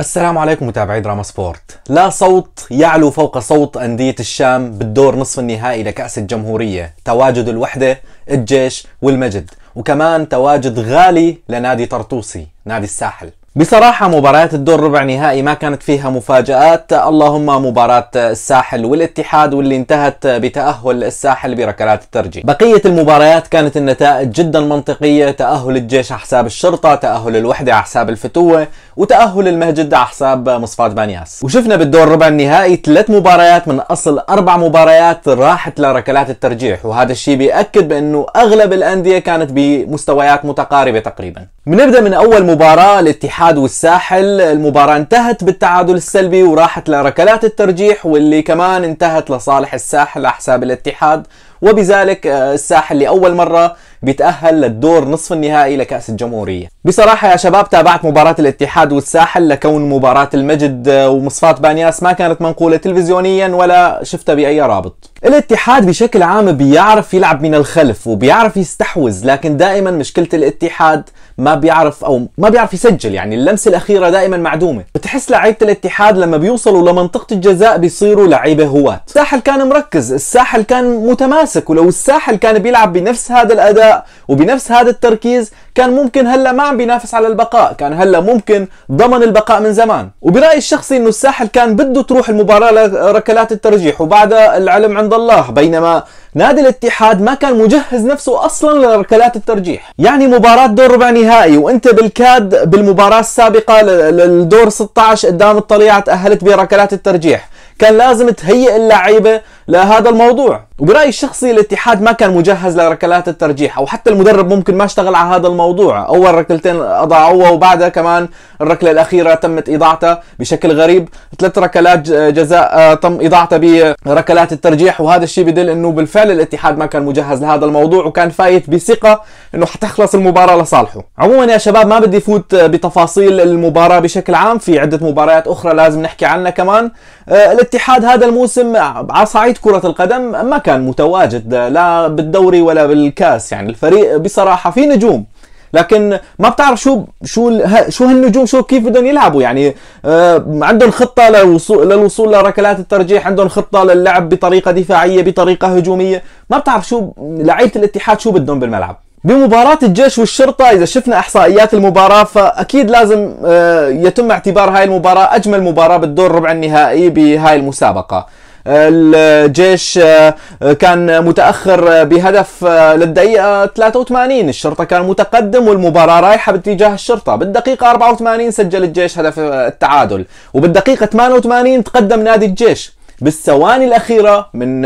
السلام عليكم متابعي دراما سبورت لا صوت يعلو فوق صوت أندية الشام بالدور نصف النهائي لكأس الجمهورية تواجد الوحدة الجيش والمجد وكمان تواجد غالي لنادي طرطوسي نادي الساحل بصراحة مباريات الدور ربع نهائي ما كانت فيها مفاجآت اللهم مباراة الساحل والاتحاد واللي انتهت بتأهل الساحل بركلات الترجيح بقية المباريات كانت النتائج جدا منطقية تأهل الجيش على حساب الشرطة تأهل الوحدة على حساب الفتوة وتأهل المهجد على حساب مصفات بانياس وشفنا بالدور ربع النهائي ثلاث مباريات من أصل أربع مباريات راحت لركلات الترجيح وهذا الشيء بيأكد بأنه أغلب الأندية كانت بمستويات متقاربة تقريبا بنبدأ من أول مباراة الاتحاد الاتحاد والساحل المباراة انتهت بالتعادل السلبي وراحت لركلات الترجيح واللي كمان انتهت لصالح الساحل على حساب الاتحاد وبذلك آه، الساحل لأول مرة بيتأهل للدور نصف النهائي لكأس الجمهورية بصراحة يا شباب تابعت مباراة الاتحاد والساحل لكون مباراة المجد آه، ومصفاة بانياس ما كانت منقولة تلفزيونيا ولا شفتها بأي رابط الاتحاد بشكل عام بيعرف يلعب من الخلف وبيعرف يستحوذ لكن دائما مشكلة الاتحاد ما بيعرف او ما بيعرف يسجل يعني اللمسه الاخيره دائما معدومه بتحس لعيبه الاتحاد لما بيوصلوا لمنطقه الجزاء بيصيروا لعيبه هواة الساحل كان مركز الساحل كان متماسك ولو الساحل كان بيلعب بنفس هذا الاداء وبنفس هذا التركيز كان ممكن هلا ما عم بينافس على البقاء كان هلا ممكن ضمن البقاء من زمان وبرايي الشخصي انه الساحل كان بده تروح المباراه لركلات الترجيح وبعد العلم عند الله بينما نادي الاتحاد ما كان مجهز نفسه اصلا لركلات الترجيح يعني مباراة دور ربع نهائي وانت بالكاد بالمباراة السابقة للدور 16 قدام الطليعة تأهلت بركلات الترجيح كان لازم تهيئ اللعيبة لهذا الموضوع وبرايي الشخصي الاتحاد ما كان مجهز لركلات الترجيح او حتى المدرب ممكن ما اشتغل على هذا الموضوع اول ركلتين اضاعوها وبعدها كمان الركله الاخيره تمت اضاعتها بشكل غريب ثلاث ركلات جزاء آه، تم اضاعتها بركلات الترجيح وهذا الشيء بدل انه بالفعل الاتحاد ما كان مجهز لهذا الموضوع وكان فايت بثقه انه حتخلص المباراه لصالحه عموما يا شباب ما بدي فوت بتفاصيل المباراه بشكل عام في عده مباريات اخرى لازم نحكي عنها كمان آه، الاتحاد هذا الموسم على صعيد ناحيه كره القدم ما كان متواجد لا بالدوري ولا بالكاس يعني الفريق بصراحه في نجوم لكن ما بتعرف شو شو شو هالنجوم شو كيف بدهم يلعبوا يعني آه، عندهم خطه للوصول للوصول لركلات الترجيح عندهم خطه للعب بطريقه دفاعيه بطريقه هجوميه ما بتعرف شو لعيبه الاتحاد شو بدهم بالملعب بمباراة الجيش والشرطة إذا شفنا إحصائيات المباراة فأكيد لازم آه، يتم اعتبار هاي المباراة أجمل مباراة بالدور ربع النهائي بهاي المسابقة الجيش آه، كان متأخر آه، بهدف آه، للدقيقة 83 الشرطة كان متقدم والمباراة رايحة باتجاه الشرطة بالدقيقة 84 سجل الجيش هدف التعادل وبالدقيقة 88 تقدم نادي الجيش بالثواني الأخيرة من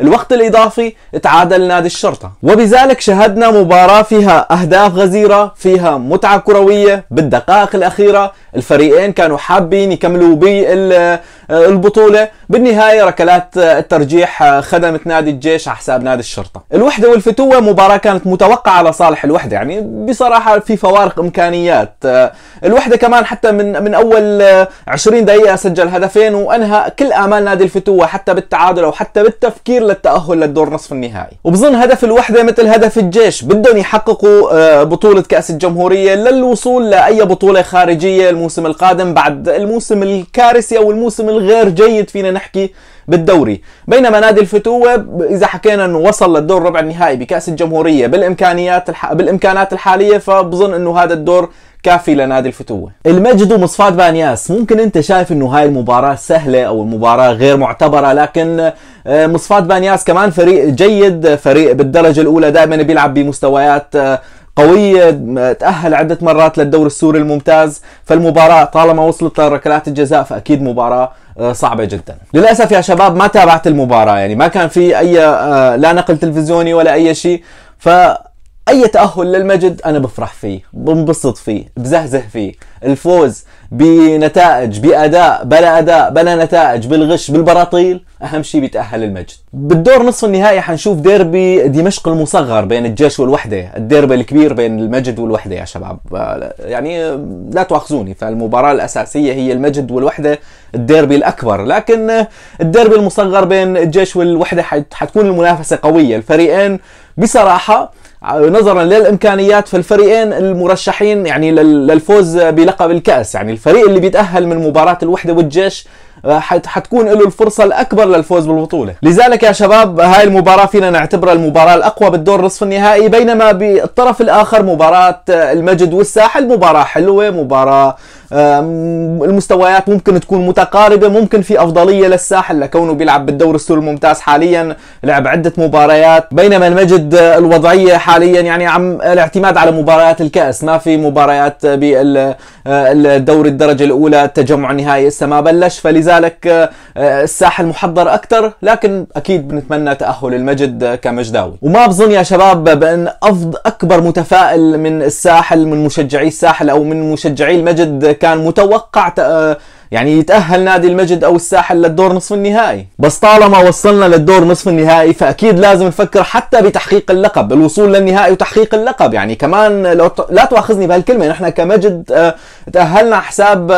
الوقت الإضافي تعادل نادي الشرطة وبذلك شهدنا مباراة فيها أهداف غزيرة فيها متعة كروية بالدقائق الأخيرة الفريقين كانوا حابين يكملوا بالبطولة بالنهاية ركلات الترجيح خدمت نادي الجيش على حساب نادي الشرطة الوحدة والفتوة مباراة كانت متوقعة لصالح الوحدة يعني بصراحة في فوارق إمكانيات الوحدة كمان حتى من من أول 20 دقيقة سجل هدفين وأنهى كل آمال نادي الفتوة حتى بالتعادل أو حتى بالتفكير للتأهل للدور نصف النهائي وبظن هدف الوحدة مثل هدف الجيش بدهم يحققوا آه، بطولة كأس الجمهورية للوصول لأي بطولة خارجية الموسم القادم بعد الموسم الكارثي او الموسم الغير جيد فينا نحكي بالدوري بينما نادي الفتوه اذا حكينا انه وصل للدور ربع النهائي بكاس الجمهوريه بالامكانيات الح... بالامكانات الحاليه فبظن انه هذا الدور كافي لنادي الفتوه المجد ومصفات بانياس ممكن انت شايف انه هاي المباراه سهله او المباراه غير معتبره لكن آه، مصفات بانياس كمان فريق جيد فريق بالدرجه الاولى دائما بيلعب بمستويات آه، قوية تأهل عدة مرات للدور السوري الممتاز فالمباراة طالما وصلت لركلات الجزاء فأكيد مباراة آه، صعبة جدا للأسف يا شباب ما تابعت المباراة يعني ما كان في أي آه، لا نقل تلفزيوني ولا أي شيء ف اي تاهل للمجد انا بفرح فيه بنبسط فيه بزهزه فيه الفوز بنتائج باداء بلا اداء بلا نتائج بالغش بالبراطيل اهم شيء بيتاهل المجد بالدور نصف النهائي حنشوف ديربي دمشق المصغر بين الجيش والوحده الديربي الكبير بين المجد والوحده يا شباب آه، يعني لا تؤاخذوني فالمباراه الاساسيه هي المجد والوحده الديربي الاكبر لكن الديربي المصغر بين الجيش والوحده حتكون المنافسه قويه الفريقين بصراحه نظرا للامكانيات الفريقين المرشحين يعني للفوز بلقب الكاس يعني الفريق اللي بيتاهل من مباراه الوحده والجيش حتكون له الفرصة الأكبر للفوز بالبطولة لذلك يا شباب هاي المباراة فينا نعتبرها المباراة الأقوى بالدور نصف النهائي بينما بالطرف الآخر مباراة آه، المجد والساحل مباراة حلوة مباراة المستويات ممكن تكون متقاربة ممكن في أفضلية للساحل لكونه بيلعب بالدور السوري الممتاز حاليا لعب عدة مباريات بينما المجد آه، الوضعية حاليا يعني عم الاعتماد على مباريات الكأس ما في مباريات بالدور الدرجة الأولى التجمع النهائي لسه ما بلش فلذلك لذلك آه، آه، الساحل محضر اكثر لكن اكيد بنتمنى تاهل المجد كمجداوي وما بظن يا شباب بان افضل اكبر متفائل من الساحل من مشجعي الساحل او من مشجعي المجد كان متوقع آه، يعني يتأهل نادي المجد أو الساحل للدور نصف النهائي بس طالما وصلنا للدور نصف النهائي فأكيد لازم نفكر حتى بتحقيق اللقب الوصول للنهائي وتحقيق اللقب يعني كمان لو لا تؤاخذني بهالكلمة نحن كمجد تأهلنا حساب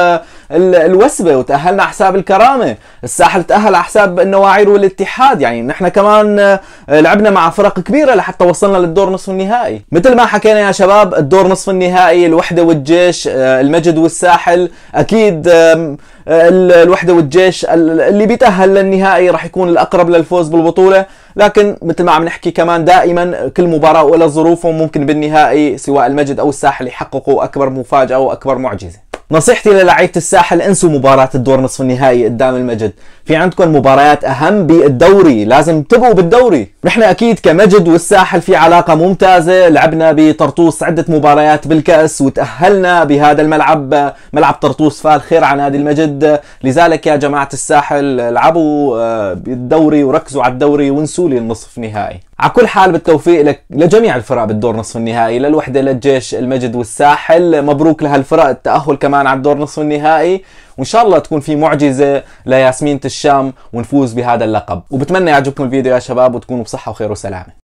الوسبه وتاهلنا على حساب الكرامه، الساحل تاهل على حساب النواعير والاتحاد، يعني نحن كمان آه، لعبنا مع فرق كبيره لحتى وصلنا للدور نصف النهائي، مثل ما حكينا يا شباب الدور نصف النهائي الوحده والجيش، آه، المجد والساحل، اكيد آه، الوحده والجيش اللي بيتاهل للنهائي راح يكون الاقرب للفوز بالبطوله، لكن مثل ما عم نحكي كمان دائما كل مباراه ولا ظروفهم ممكن بالنهائي سواء المجد او الساحل يحققوا اكبر مفاجاه واكبر معجزه نصيحتي للعيبة الساحل انسوا مباراة الدور نصف النهائي قدام المجد في عندكم مباريات اهم بالدوري لازم تبقوا بالدوري نحن اكيد كمجد والساحل في علاقه ممتازه لعبنا بطرطوس عده مباريات بالكاس وتاهلنا بهذا الملعب ملعب طرطوس فال خير على نادي المجد لذلك يا جماعه الساحل لعبوا آه، بالدوري وركزوا على الدوري وانسوا لي النصف نهائي على كل حال بالتوفيق لك لجميع الفرق بالدور نصف النهائي للوحده للجيش المجد والساحل مبروك لهالفرق التاهل كمان على الدور نصف النهائي وان شاء الله تكون في معجزه لياسمين تش الشام ونفوز بهذا اللقب وبتمنى يعجبكم الفيديو يا شباب وتكونوا بصحة وخير وسلامة